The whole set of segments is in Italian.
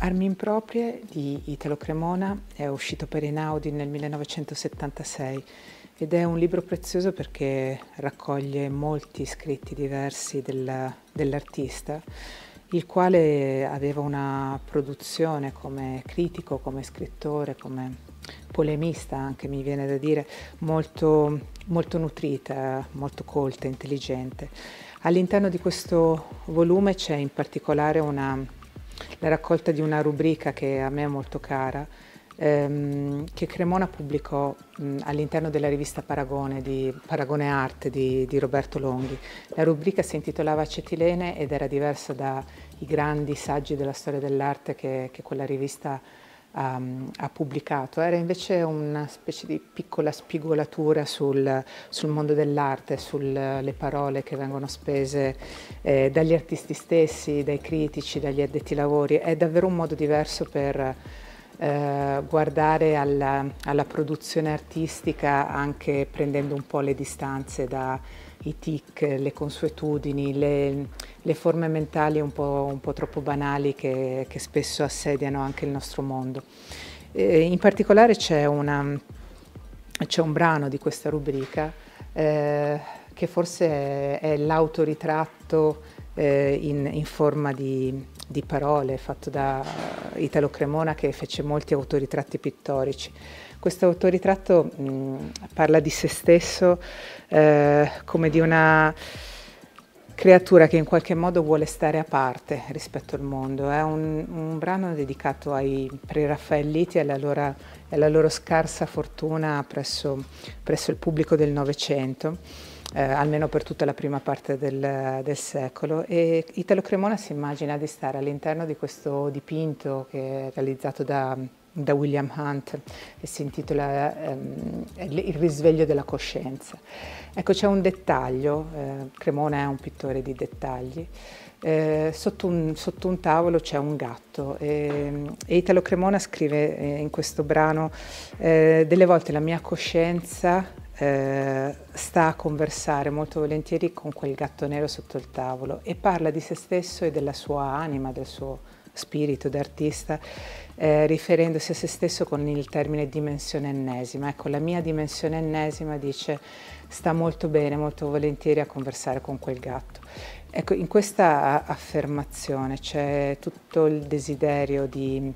Armi improprie di Italo Cremona è uscito per Einaudi nel 1976 ed è un libro prezioso perché raccoglie molti scritti diversi del, dell'artista, il quale aveva una produzione come critico, come scrittore, come polemista anche mi viene da dire, molto, molto nutrita, molto colta, intelligente. All'interno di questo volume c'è in particolare una la raccolta di una rubrica che a me è molto cara, ehm, che Cremona pubblicò all'interno della rivista Paragone, di, Paragone Art di, di, Roberto Longhi. La rubrica si intitolava Acetilene ed era diversa dai grandi saggi della storia dell'arte che, che quella rivista ha, ehm, ha, pubblicato, era invece una specie di piccola spigolatura sul, sul mondo dell'arte, sulle parole che vengono spese eh, dagli artisti stessi, dai critici, dagli addetti lavori. È davvero un modo diverso per eh, guardare alla, alla, produzione artistica anche prendendo un po' le distanze dai tic, le consuetudini, le le forme mentali un po', un po troppo banali che, che, spesso assediano anche il nostro mondo. E in particolare c'è, un brano di questa rubrica eh, che forse è l'autoritratto eh, in, in, forma di, di, parole fatto da Italo Cremona che fece molti autoritratti pittorici. Questo autoritratto mh, mm, parla di se stesso eh, come di una creatura che in qualche modo vuole stare a parte rispetto al mondo. È un, un brano dedicato ai preraffaelliti e alla loro, alla loro scarsa fortuna presso, presso, il pubblico del Novecento, eh, almeno per tutta la prima parte del, del, secolo. E Italo Cremona si immagina di stare all'interno di questo dipinto che è realizzato da da William Hunt e si intitola ehm, Il risveglio della coscienza. Ecco c'è un dettaglio, eh, Cremona è un pittore di dettagli, eh, sotto, un, sotto, un, tavolo c'è un gatto e, ehm, e, Italo Cremona scrive eh, in questo brano eh, delle volte la mia coscienza eh, sta a conversare molto volentieri con quel gatto nero sotto il tavolo e parla di se stesso e della sua anima, del suo spirito d'artista, eh, riferendosi a se stesso con il termine dimensione ennesima. Ecco, la mia dimensione ennesima dice sta molto bene, molto volentieri a conversare con quel gatto. Ecco, in questa affermazione c'è tutto il desiderio di,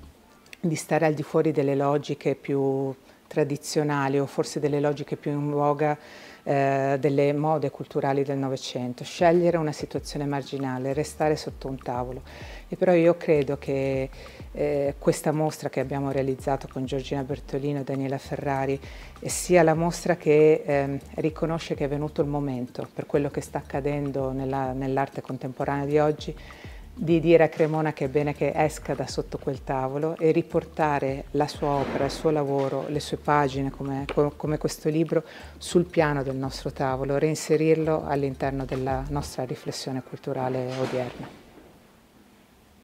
di stare al di fuori delle logiche più tradizionali o forse delle logiche più in voga eh, delle mode culturali del Novecento, scegliere una situazione marginale, restare sotto un tavolo. E però io credo che eh, questa mostra che abbiamo realizzato con Giorgina Bertolino e Daniela Ferrari eh, sia la mostra che eh, riconosce che è venuto il momento per quello che sta accadendo nell'arte contemporanea di oggi di dire a Cremona che è bene che esca da sotto quel tavolo e riportare la sua opera, il suo lavoro, le sue pagine come, come questo libro sul piano del nostro tavolo, reinserirlo all'interno della nostra riflessione culturale odierna.